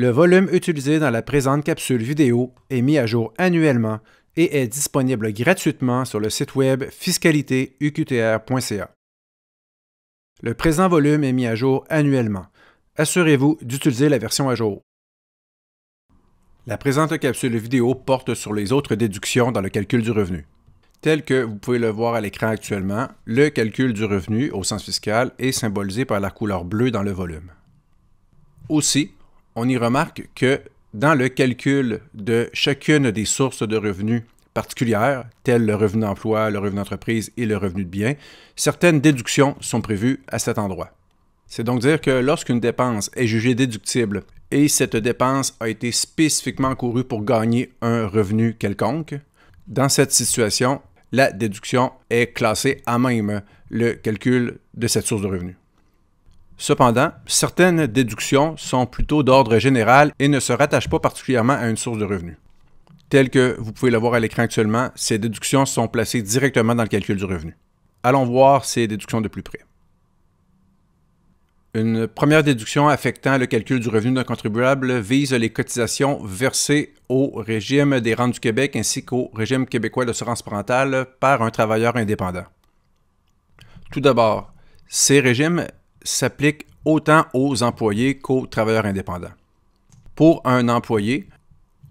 Le volume utilisé dans la présente capsule vidéo est mis à jour annuellement et est disponible gratuitement sur le site web fiscalitéuqtr.ca. Le présent volume est mis à jour annuellement. Assurez-vous d'utiliser la version à jour. La présente capsule vidéo porte sur les autres déductions dans le calcul du revenu. Tel que vous pouvez le voir à l'écran actuellement, le calcul du revenu au sens fiscal est symbolisé par la couleur bleue dans le volume. Aussi, on y remarque que dans le calcul de chacune des sources de revenus particulières, telles le revenu d'emploi, le revenu d'entreprise et le revenu de biens, certaines déductions sont prévues à cet endroit. C'est donc dire que lorsqu'une dépense est jugée déductible et cette dépense a été spécifiquement courue pour gagner un revenu quelconque, dans cette situation, la déduction est classée à même le calcul de cette source de revenus. Cependant, certaines déductions sont plutôt d'ordre général et ne se rattachent pas particulièrement à une source de revenus. Tel que vous pouvez le voir à l'écran actuellement, ces déductions sont placées directement dans le calcul du revenu. Allons voir ces déductions de plus près. Une première déduction affectant le calcul du revenu d'un contribuable vise les cotisations versées au régime des rentes du Québec ainsi qu'au régime québécois d'assurance parentale par un travailleur indépendant. Tout d'abord, ces régimes s'applique autant aux employés qu'aux travailleurs indépendants. Pour un employé,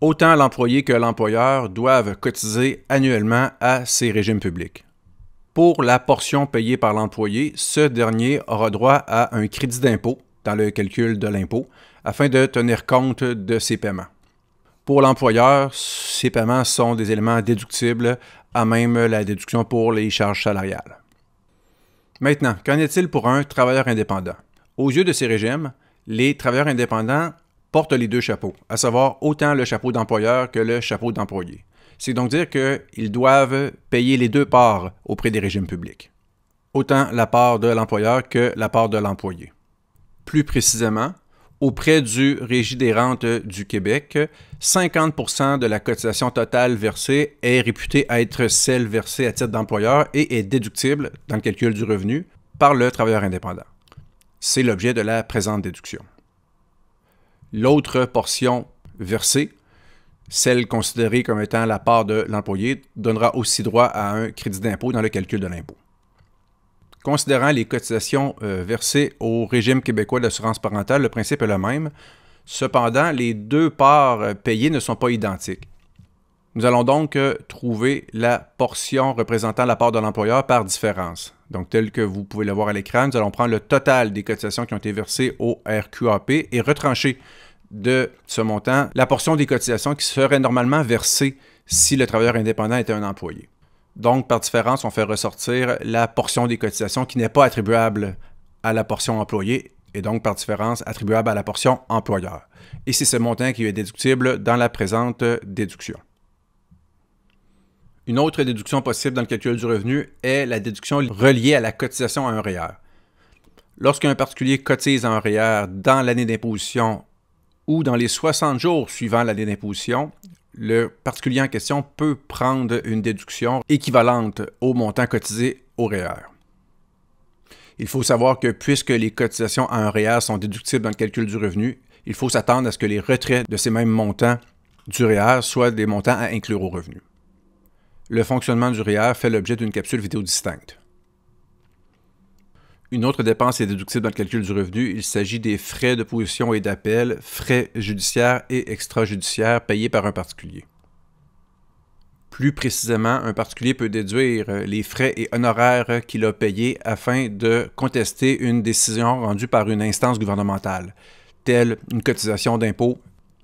autant l'employé que l'employeur doivent cotiser annuellement à ces régimes publics. Pour la portion payée par l'employé, ce dernier aura droit à un crédit d'impôt dans le calcul de l'impôt afin de tenir compte de ses paiements. Pour l'employeur, ces paiements sont des éléments déductibles à même la déduction pour les charges salariales. Maintenant, qu'en est-il pour un travailleur indépendant? Aux yeux de ces régimes, les travailleurs indépendants portent les deux chapeaux, à savoir autant le chapeau d'employeur que le chapeau d'employé. C'est donc dire qu'ils doivent payer les deux parts auprès des régimes publics, autant la part de l'employeur que la part de l'employé. Plus précisément, auprès du Régie des rentes du Québec. 50 de la cotisation totale versée est réputée être celle versée à titre d'employeur et est déductible dans le calcul du revenu par le travailleur indépendant. C'est l'objet de la présente déduction. L'autre portion versée, celle considérée comme étant la part de l'employé, donnera aussi droit à un crédit d'impôt dans le calcul de l'impôt. Considérant les cotisations euh, versées au régime québécois d'assurance parentale, le principe est le même. Cependant, les deux parts euh, payées ne sont pas identiques. Nous allons donc euh, trouver la portion représentant la part de l'employeur par différence. Donc, tel que vous pouvez le voir à l'écran, nous allons prendre le total des cotisations qui ont été versées au RQAP et retrancher de ce montant la portion des cotisations qui serait normalement versée si le travailleur indépendant était un employé. Donc, par différence, on fait ressortir la portion des cotisations qui n'est pas attribuable à la portion employée et donc, par différence, attribuable à la portion employeur. Et c'est ce montant qui est déductible dans la présente déduction. Une autre déduction possible dans le calcul du revenu est la déduction reliée à la cotisation à un REER. Lorsqu'un particulier cotise à un dans l'année d'imposition ou dans les 60 jours suivant l'année d'imposition, le particulier en question peut prendre une déduction équivalente au montant cotisé au REER. Il faut savoir que puisque les cotisations à un REER sont déductibles dans le calcul du revenu, il faut s'attendre à ce que les retraits de ces mêmes montants du REER soient des montants à inclure au revenu. Le fonctionnement du REER fait l'objet d'une capsule vidéo distincte. Une autre dépense est déductible dans le calcul du revenu. Il s'agit des frais de position et d'appel, frais judiciaires et extrajudiciaires payés par un particulier. Plus précisément, un particulier peut déduire euh, les frais et honoraires qu'il a payés afin de contester une décision rendue par une instance gouvernementale, telle une cotisation d'impôt,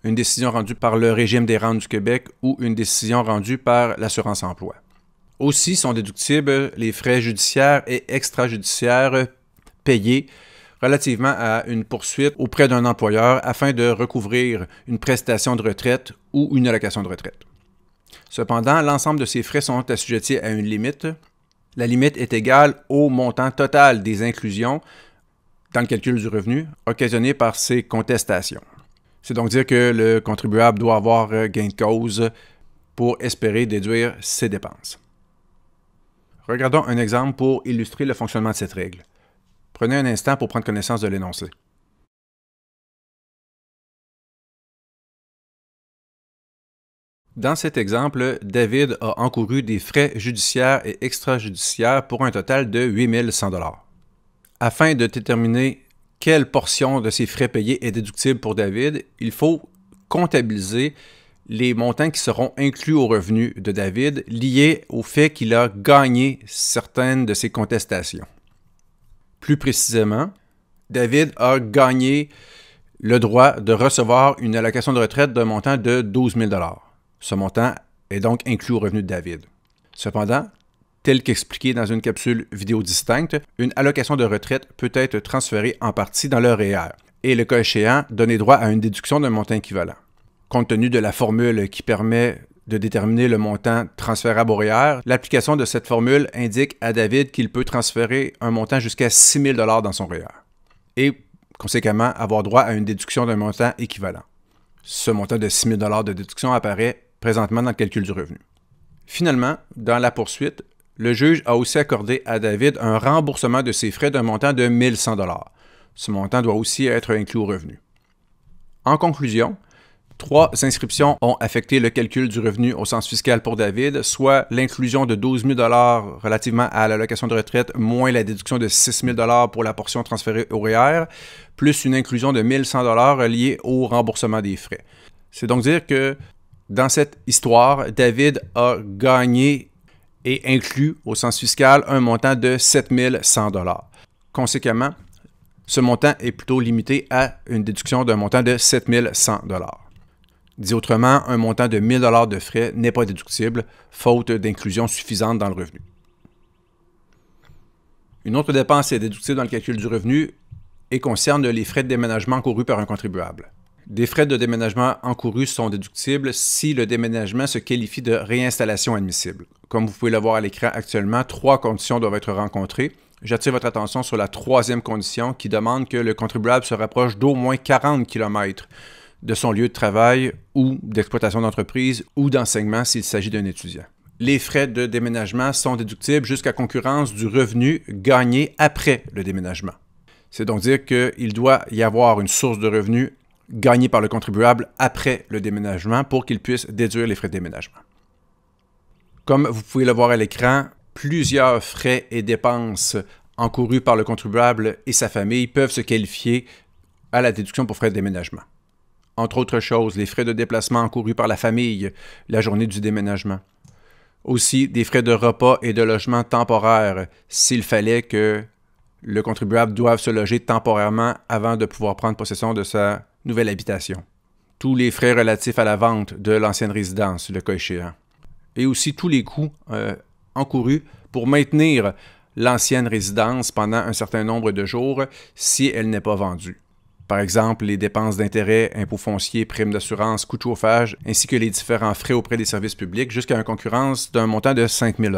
une décision rendue par le régime des rentes du Québec ou une décision rendue par l'assurance emploi. Aussi sont déductibles les frais judiciaires et extrajudiciaires payés relativement à une poursuite auprès d'un employeur afin de recouvrir une prestation de retraite ou une allocation de retraite. Cependant, l'ensemble de ces frais sont assujettis à une limite. La limite est égale au montant total des inclusions dans le calcul du revenu occasionné par ces contestations. C'est donc dire que le contribuable doit avoir gain de cause pour espérer déduire ses dépenses. Regardons un exemple pour illustrer le fonctionnement de cette règle. Prenez un instant pour prendre connaissance de l'énoncé. Dans cet exemple, David a encouru des frais judiciaires et extrajudiciaires pour un total de 8100 Afin de déterminer quelle portion de ces frais payés est déductible pour David, il faut comptabiliser les montants qui seront inclus au revenu de David liés au fait qu'il a gagné certaines de ses contestations. Plus précisément, David a gagné le droit de recevoir une allocation de retraite d'un montant de 12 000 Ce montant est donc inclus au revenu de David. Cependant, tel qu'expliqué dans une capsule vidéo distincte, une allocation de retraite peut être transférée en partie dans le REER e et, le cas échéant, donner droit à une déduction d'un montant équivalent compte tenu de la formule qui permet de déterminer le montant transférable au REER, L'application de cette formule indique à David qu'il peut transférer un montant jusqu'à 6 000 dans son REER e et, conséquemment, avoir droit à une déduction d'un montant équivalent. Ce montant de 6 000 de déduction apparaît présentement dans le calcul du revenu. Finalement, dans la poursuite, le juge a aussi accordé à David un remboursement de ses frais d'un montant de 1 100 Ce montant doit aussi être inclus au revenu. En conclusion, Trois inscriptions ont affecté le calcul du revenu au sens fiscal pour David, soit l'inclusion de 12 000 relativement à l'allocation de retraite, moins la déduction de 6 000 pour la portion transférée au REER, e plus une inclusion de 1 100 liée au remboursement des frais. C'est donc dire que dans cette histoire, David a gagné et inclus au sens fiscal un montant de 7 100 Conséquemment, ce montant est plutôt limité à une déduction d'un montant de 7 100 Dit autrement, un montant de 1000 dollars de frais n'est pas déductible, faute d'inclusion suffisante dans le revenu. Une autre dépense est déductible dans le calcul du revenu et concerne les frais de déménagement encourus par un contribuable. Des frais de déménagement encourus sont déductibles si le déménagement se qualifie de réinstallation admissible. Comme vous pouvez le voir à l'écran actuellement, trois conditions doivent être rencontrées. J'attire votre attention sur la troisième condition qui demande que le contribuable se rapproche d'au moins 40 km de son lieu de travail ou d'exploitation d'entreprise ou d'enseignement s'il s'agit d'un étudiant. Les frais de déménagement sont déductibles jusqu'à concurrence du revenu gagné après le déménagement. C'est donc dire qu'il doit y avoir une source de revenus gagnée par le contribuable après le déménagement pour qu'il puisse déduire les frais de déménagement. Comme vous pouvez le voir à l'écran, plusieurs frais et dépenses encourus par le contribuable et sa famille peuvent se qualifier à la déduction pour frais de déménagement entre autres choses, les frais de déplacement encourus par la famille la journée du déménagement. Aussi, des frais de repas et de logement temporaires, s'il fallait que le contribuable doive se loger temporairement avant de pouvoir prendre possession de sa nouvelle habitation. Tous les frais relatifs à la vente de l'ancienne résidence, le cas échéant. Et aussi tous les coûts euh, encourus pour maintenir l'ancienne résidence pendant un certain nombre de jours si elle n'est pas vendue. Par exemple, les dépenses d'intérêt, impôts fonciers, primes d'assurance, coûts de chauffage, ainsi que les différents frais auprès des services publics, jusqu'à une concurrence d'un montant de 5 000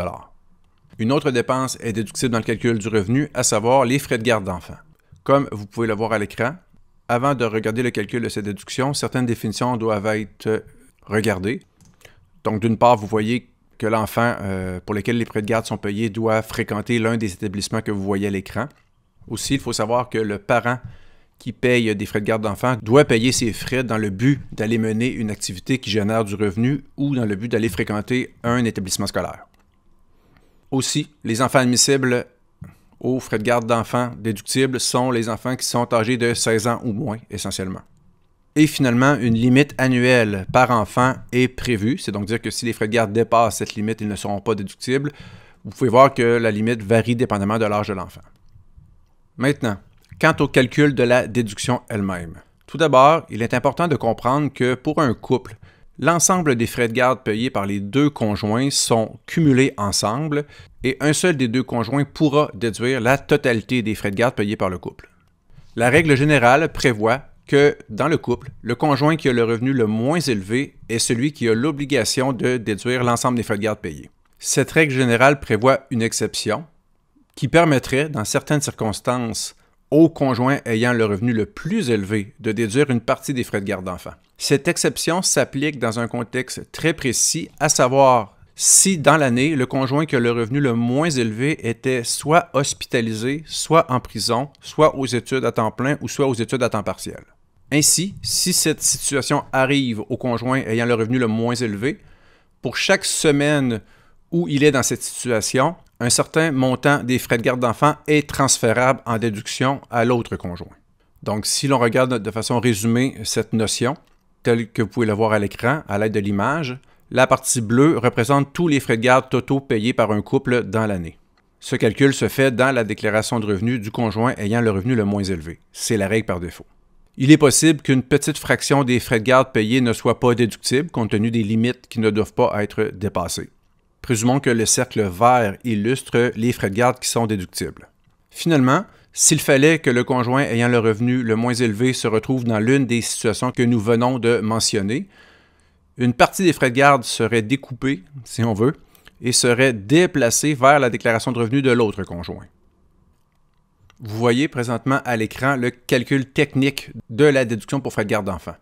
Une autre dépense est déductible dans le calcul du revenu, à savoir les frais de garde d'enfants. Comme vous pouvez le voir à l'écran, avant de regarder le calcul de cette déduction, certaines définitions doivent être regardées. Donc, d'une part, vous voyez que l'enfant euh, pour lequel les frais de garde sont payés doit fréquenter l'un des établissements que vous voyez à l'écran. Aussi, il faut savoir que le parent qui paye des frais de garde d'enfants doit payer ses frais dans le but d'aller mener une activité qui génère du revenu ou dans le but d'aller fréquenter un établissement scolaire. Aussi, les enfants admissibles aux frais de garde d'enfants déductibles sont les enfants qui sont âgés de 16 ans ou moins essentiellement. Et finalement, une limite annuelle par enfant est prévue. C'est donc dire que si les frais de garde dépassent cette limite, ils ne seront pas déductibles. Vous pouvez voir que la limite varie dépendamment de l'âge de l'enfant. Maintenant, quant au calcul de la déduction elle-même. Tout d'abord, il est important de comprendre que pour un couple, l'ensemble des frais de garde payés par les deux conjoints sont cumulés ensemble et un seul des deux conjoints pourra déduire la totalité des frais de garde payés par le couple. La règle générale prévoit que dans le couple, le conjoint qui a le revenu le moins élevé est celui qui a l'obligation de déduire l'ensemble des frais de garde payés. Cette règle générale prévoit une exception qui permettrait, dans certaines circonstances, au conjoint ayant le revenu le plus élevé de déduire une partie des frais de garde d'enfants. Cette exception s'applique dans un contexte très précis, à savoir si dans l'année, le conjoint qui a le revenu le moins élevé était soit hospitalisé, soit en prison, soit aux études à temps plein ou soit aux études à temps partiel. Ainsi, si cette situation arrive au conjoint ayant le revenu le moins élevé, pour chaque semaine où il est dans cette situation, un certain montant des frais de garde d'enfants est transférable en déduction à l'autre conjoint. Donc, si l'on regarde de façon résumée cette notion, telle que vous pouvez la voir à l'écran à l'aide de l'image, la partie bleue représente tous les frais de garde totaux payés par un couple dans l'année. Ce calcul se fait dans la déclaration de revenus du conjoint ayant le revenu le moins élevé. C'est la règle par défaut. Il est possible qu'une petite fraction des frais de garde payés ne soit pas déductible compte tenu des limites qui ne doivent pas être dépassées. Présumons que le cercle vert illustre les frais de garde qui sont déductibles. Finalement, s'il fallait que le conjoint ayant le revenu le moins élevé se retrouve dans l'une des situations que nous venons de mentionner, une partie des frais de garde serait découpée, si on veut, et serait déplacée vers la déclaration de revenu de l'autre conjoint. Vous voyez présentement à l'écran le calcul technique de la déduction pour frais de garde d'enfants.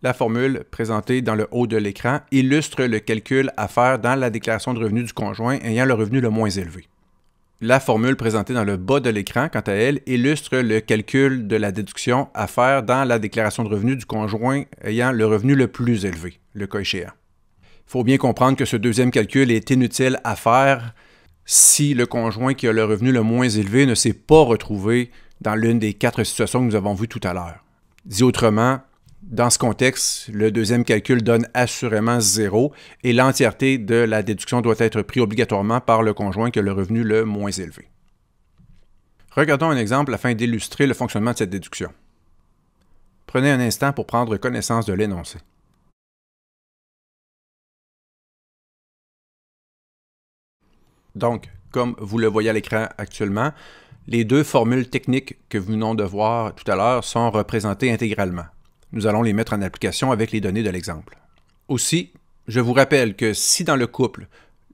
La formule présentée dans le haut de l'écran illustre le calcul à faire dans la déclaration de revenus du conjoint ayant le revenu le moins élevé. La formule présentée dans le bas de l'écran, quant à elle, illustre le calcul de la déduction à faire dans la déclaration de revenus du conjoint ayant le revenu le plus élevé, le cas échéant. Il faut bien comprendre que ce deuxième calcul est inutile à faire si le conjoint qui a le revenu le moins élevé ne s'est pas retrouvé dans l'une des quatre situations que nous avons vues tout à l'heure. Dit autrement, dans ce contexte, le deuxième calcul donne assurément zéro et l'entièreté de la déduction doit être prise obligatoirement par le conjoint qui a le revenu le moins élevé. Regardons un exemple afin d'illustrer le fonctionnement de cette déduction. Prenez un instant pour prendre connaissance de l'énoncé. Donc, comme vous le voyez à l'écran actuellement, les deux formules techniques que nous venons de voir tout à l'heure sont représentées intégralement. Nous allons les mettre en application avec les données de l'exemple. Aussi, je vous rappelle que si dans le couple,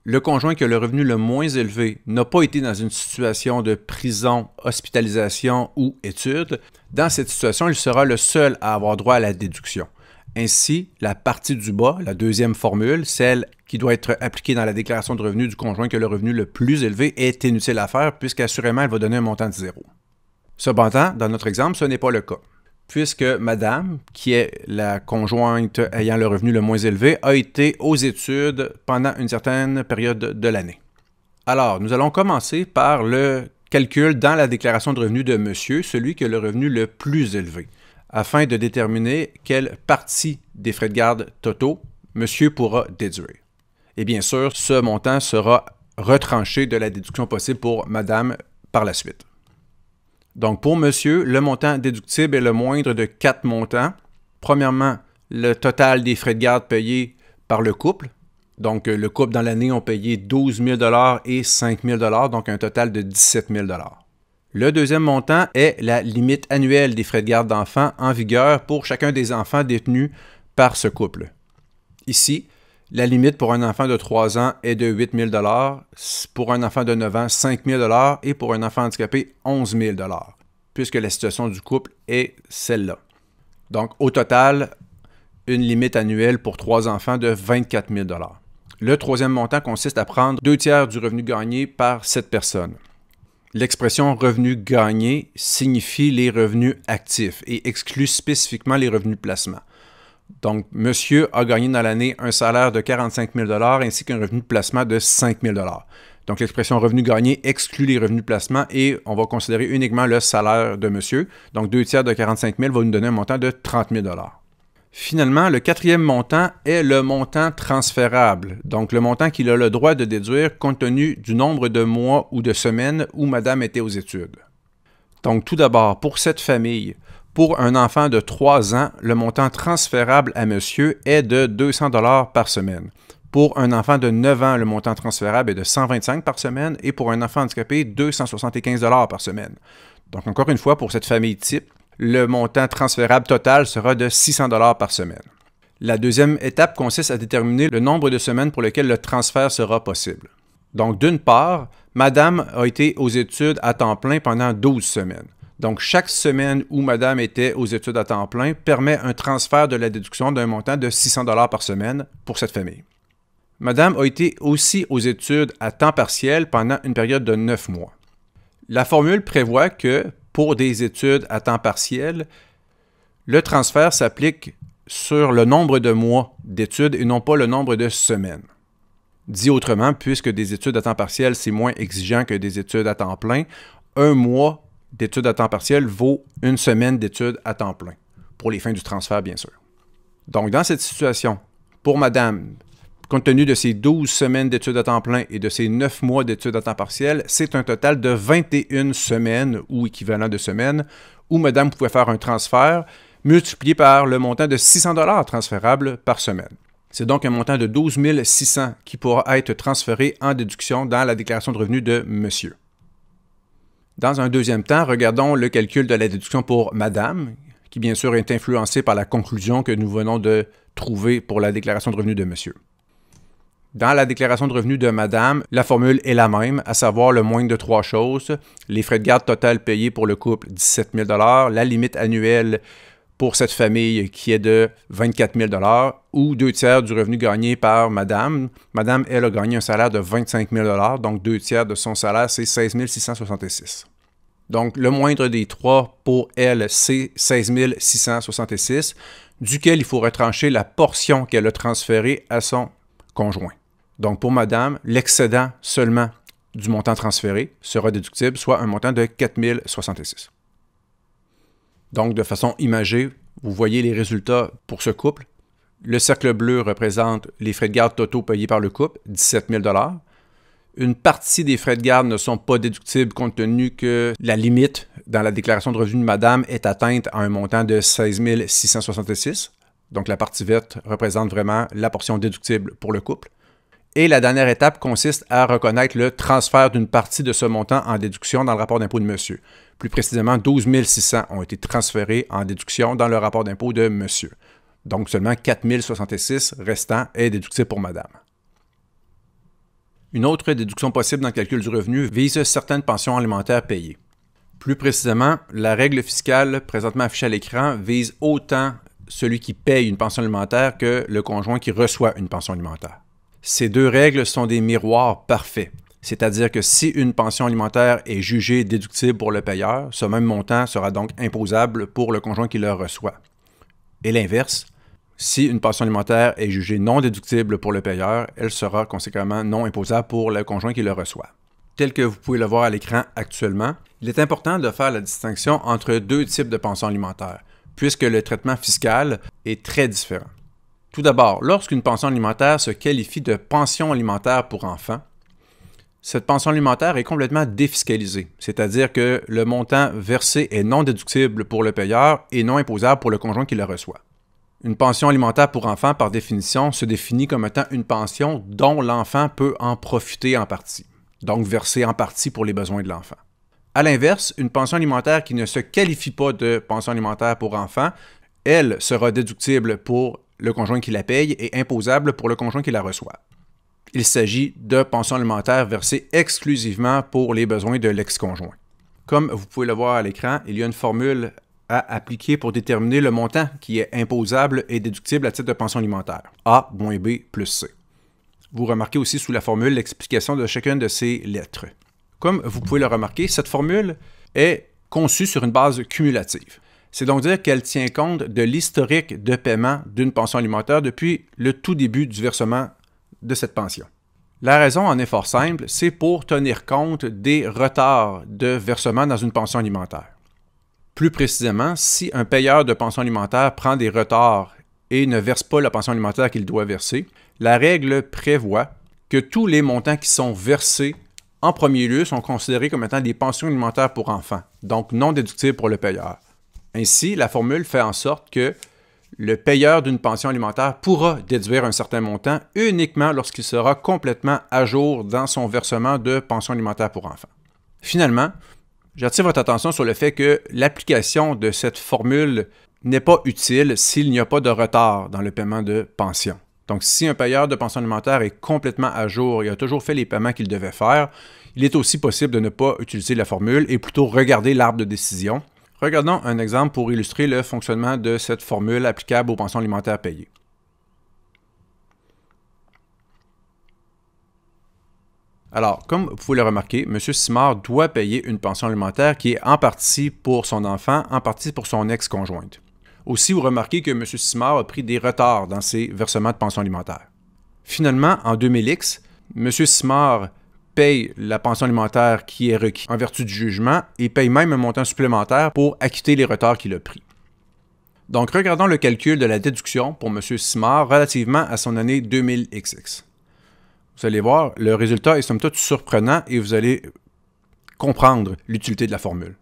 le conjoint qui a le revenu le moins élevé n'a pas été dans une situation de prison, hospitalisation ou étude, dans cette situation, il sera le seul à avoir droit à la déduction. Ainsi, la partie du bas, la deuxième formule, celle qui doit être appliquée dans la déclaration de revenus du conjoint qui a le revenu le plus élevé, est inutile à faire puisqu'assurément elle va donner un montant de zéro. Cependant, dans notre exemple, ce n'est pas le cas puisque madame, qui est la conjointe ayant le revenu le moins élevé, a été aux études pendant une certaine période de l'année. Alors, nous allons commencer par le calcul dans la déclaration de revenu de monsieur, celui qui a le revenu le plus élevé, afin de déterminer quelle partie des frais de garde totaux monsieur pourra déduire. Et bien sûr, ce montant sera retranché de la déduction possible pour madame par la suite. Donc, pour monsieur, le montant déductible est le moindre de quatre montants. Premièrement, le total des frais de garde payés par le couple. Donc, euh, le couple dans l'année ont payé 12 000 et 5 000 donc un total de 17 000 Le deuxième montant est la limite annuelle des frais de garde d'enfants en vigueur pour chacun des enfants détenus par ce couple. Ici, la limite pour un enfant de 3 ans est de 8 000 pour un enfant de 9 ans, 5 000 et pour un enfant handicapé, 11 000 puisque la situation du couple est celle-là. Donc, au total, une limite annuelle pour trois enfants de 24 000 Le troisième montant consiste à prendre deux tiers du revenu gagné par cette personne. L'expression revenu gagné signifie les revenus actifs et exclut spécifiquement les revenus placement. Donc, monsieur a gagné dans l'année un salaire de 45 000 ainsi qu'un revenu de placement de 5 000 Donc, l'expression revenu gagné exclut les revenus de placement et on va considérer uniquement le salaire de monsieur. Donc, deux tiers de 45 000 va nous donner un montant de 30 000 Finalement, le quatrième montant est le montant transférable, donc le montant qu'il a le droit de déduire compte tenu du nombre de mois ou de semaines où madame était aux études. Donc tout d'abord, pour cette famille, pour un enfant de 3 ans, le montant transférable à monsieur est de 200 dollars par semaine. Pour un enfant de 9 ans, le montant transférable est de 125 par semaine et pour un enfant handicapé, 275 dollars par semaine. Donc encore une fois, pour cette famille type, le montant transférable total sera de 600 dollars par semaine. La deuxième étape consiste à déterminer le nombre de semaines pour lesquelles le transfert sera possible. Donc d'une part, Madame a été aux études à temps plein pendant 12 semaines. Donc, chaque semaine où madame était aux études à temps plein permet un transfert de la déduction d'un montant de 600 dollars par semaine pour cette famille. Madame a été aussi aux études à temps partiel pendant une période de 9 mois. La formule prévoit que pour des études à temps partiel, le transfert s'applique sur le nombre de mois d'études et non pas le nombre de semaines. Dit autrement, puisque des études à temps partiel, c'est moins exigeant que des études à temps plein, un mois d'études à temps partiel vaut une semaine d'études à temps plein, pour les fins du transfert, bien sûr. Donc, dans cette situation, pour madame, compte tenu de ses 12 semaines d'études à temps plein et de ses 9 mois d'études à temps partiel, c'est un total de 21 semaines ou équivalent de semaines où madame pouvait faire un transfert multiplié par le montant de 600 dollars transférable par semaine. C'est donc un montant de 12 600 qui pourra être transféré en déduction dans la déclaration de revenus de monsieur. Dans un deuxième temps, regardons le calcul de la déduction pour Madame, qui bien sûr est influencé par la conclusion que nous venons de trouver pour la déclaration de revenus de Monsieur. Dans la déclaration de revenus de Madame, la formule est la même, à savoir le moins de trois choses les frais de garde total payés pour le couple 17 000 la limite annuelle pour cette famille qui est de 24 000 ou deux tiers du revenu gagné par madame. Madame, elle a gagné un salaire de 25 000 donc deux tiers de son salaire, c'est 16 666. Donc, le moindre des trois pour elle, c'est 16 666, duquel il faut retrancher la portion qu'elle a transférée à son conjoint. Donc, pour madame, l'excédent seulement du montant transféré sera déductible, soit un montant de 4 066. Donc, de façon imagée, vous voyez les résultats pour ce couple. Le cercle bleu représente les frais de garde totaux payés par le couple, 17 000 Une partie des frais de garde ne sont pas déductibles compte tenu que la limite dans la déclaration de revenus de madame est atteinte à un montant de 16 666. Donc, la partie verte représente vraiment la portion déductible pour le couple. Et la dernière étape consiste à reconnaître le transfert d'une partie de ce montant en déduction dans le rapport d'impôt de monsieur. Plus précisément, 12 600 ont été transférés en déduction dans le rapport d'impôt de monsieur. Donc seulement 4 066 restants est déductible pour madame. Une autre déduction possible dans le calcul du revenu vise certaines pensions alimentaires payées. Plus précisément, la règle fiscale présentement affichée à l'écran vise autant celui qui paye une pension alimentaire que le conjoint qui reçoit une pension alimentaire. Ces deux règles sont des miroirs parfaits. C'est-à-dire que si une pension alimentaire est jugée déductible pour le payeur, ce même montant sera donc imposable pour le conjoint qui le reçoit. Et l'inverse, si une pension alimentaire est jugée non déductible pour le payeur, elle sera conséquemment non imposable pour le conjoint qui le reçoit. Tel que vous pouvez le voir à l'écran actuellement, il est important de faire la distinction entre deux types de pensions alimentaires, puisque le traitement fiscal est très différent. Tout d'abord, lorsqu'une pension alimentaire se qualifie de pension alimentaire pour enfants, cette pension alimentaire est complètement défiscalisée, c'est-à-dire que le montant versé est non déductible pour le payeur et non imposable pour le conjoint qui le reçoit. Une pension alimentaire pour enfants, par définition, se définit comme étant une pension dont l'enfant peut en profiter en partie, donc versée en partie pour les besoins de l'enfant. À l'inverse, une pension alimentaire qui ne se qualifie pas de pension alimentaire pour enfants, elle sera déductible pour le conjoint qui la paye est imposable pour le conjoint qui la reçoit. Il s'agit de pensions alimentaires versées exclusivement pour les besoins de l'ex-conjoint. Comme vous pouvez le voir à l'écran, il y a une formule à appliquer pour déterminer le montant qui est imposable et déductible à titre de pension alimentaire. A moins B plus C. Vous remarquez aussi sous la formule l'explication de chacune de ces lettres. Comme vous pouvez le remarquer, cette formule est conçue sur une base cumulative. C'est donc dire qu'elle tient compte de l'historique de paiement d'une pension alimentaire depuis le tout début du versement de cette pension. La raison en est fort simple, c'est pour tenir compte des retards de versement dans une pension alimentaire. Plus précisément, si un payeur de pension alimentaire prend des retards et ne verse pas la pension alimentaire qu'il doit verser, la règle prévoit que tous les montants qui sont versés en premier lieu sont considérés comme étant des pensions alimentaires pour enfants, donc non déductibles pour le payeur. Ainsi, la formule fait en sorte que le payeur d'une pension alimentaire pourra déduire un certain montant uniquement lorsqu'il sera complètement à jour dans son versement de pension alimentaire pour enfants. Finalement, j'attire votre attention sur le fait que l'application de cette formule n'est pas utile s'il n'y a pas de retard dans le paiement de pension. Donc, si un payeur de pension alimentaire est complètement à jour et a toujours fait les paiements qu'il devait faire, il est aussi possible de ne pas utiliser la formule et plutôt regarder l'arbre de décision Regardons un exemple pour illustrer le fonctionnement de cette formule applicable aux pensions alimentaires payées. Alors, comme vous pouvez le remarquer, M. Simard doit payer une pension alimentaire qui est en partie pour son enfant, en partie pour son ex-conjointe. Aussi, vous remarquez que M. Simard a pris des retards dans ses versements de pension alimentaire. Finalement, en 2000X, M. Simard paye la pension alimentaire qui est requise en vertu du jugement et paye même un montant supplémentaire pour acquitter les retards qu'il a pris. Donc regardons le calcul de la déduction pour M. Simard relativement à son année 2000XX. Vous allez voir, le résultat est somme toute surprenant et vous allez comprendre l'utilité de la formule.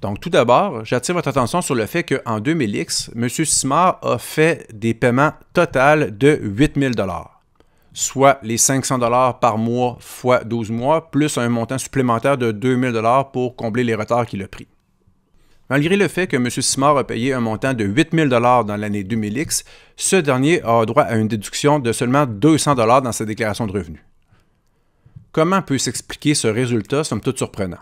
Donc tout d'abord, j'attire votre attention sur le fait qu'en 2000X, M. Simard a fait des paiements total de 8000 soit les 500 dollars par mois fois 12 mois, plus un montant supplémentaire de 2000 dollars pour combler les retards qu'il a pris. Malgré le fait que M. Simard a payé un montant de 8000 dollars dans l'année 2000X, ce dernier a droit à une déduction de seulement 200 dollars dans sa déclaration de revenus. Comment peut s'expliquer ce résultat somme toute surprenant?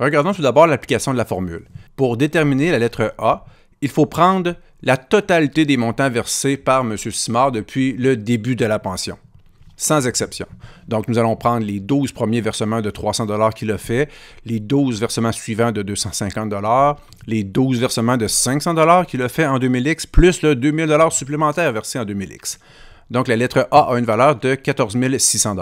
Regardons tout d'abord l'application de la formule. Pour déterminer la lettre A, il faut prendre la totalité des montants versés par M. Simard depuis le début de la pension sans exception. Donc, nous allons prendre les 12 premiers versements de 300 qu'il a fait, les 12 versements suivants de 250 les 12 versements de 500 qu'il a fait en 2000X, plus le 2000 supplémentaire versé en 2000X. Donc, la lettre A a une valeur de 14 600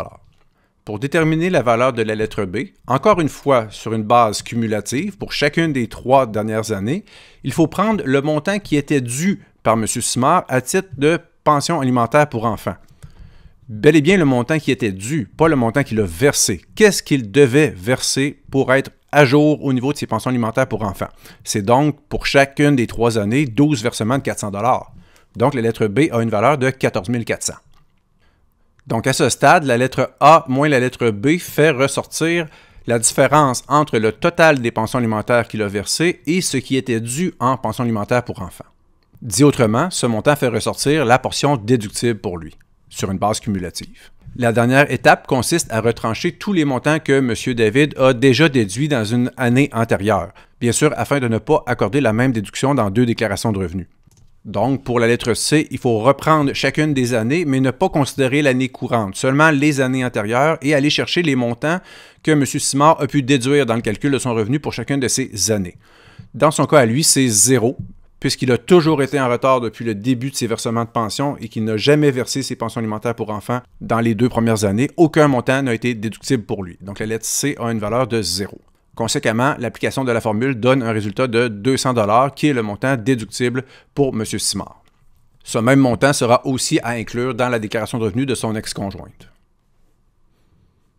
pour déterminer la valeur de la lettre B, encore une fois sur une base cumulative pour chacune des trois dernières années, il faut prendre le montant qui était dû par M. Simard à titre de pension alimentaire pour enfants. Bel et bien le montant qui était dû, pas le montant qu'il a versé. Qu'est-ce qu'il devait verser pour être à jour au niveau de ses pensions alimentaires pour enfants? C'est donc pour chacune des trois années 12 versements de 400 Donc la lettre B a une valeur de 14 400. Donc à ce stade, la lettre A moins la lettre B fait ressortir la différence entre le total des pensions alimentaires qu'il a versées et ce qui était dû en pension alimentaire pour enfants. Dit autrement, ce montant fait ressortir la portion déductible pour lui, sur une base cumulative. La dernière étape consiste à retrancher tous les montants que M. David a déjà déduits dans une année antérieure, bien sûr afin de ne pas accorder la même déduction dans deux déclarations de revenus. Donc, pour la lettre C, il faut reprendre chacune des années, mais ne pas considérer l'année courante, seulement les années antérieures et aller chercher les montants que M. Simard a pu déduire dans le calcul de son revenu pour chacune de ces années. Dans son cas à lui, c'est zéro, puisqu'il a toujours été en retard depuis le début de ses versements de pension et qu'il n'a jamais versé ses pensions alimentaires pour enfants dans les deux premières années. Aucun montant n'a été déductible pour lui. Donc, la lettre C a une valeur de zéro. Conséquemment, l'application de la formule donne un résultat de 200 qui est le montant déductible pour M. Simard. Ce même montant sera aussi à inclure dans la déclaration de revenus de son ex-conjointe.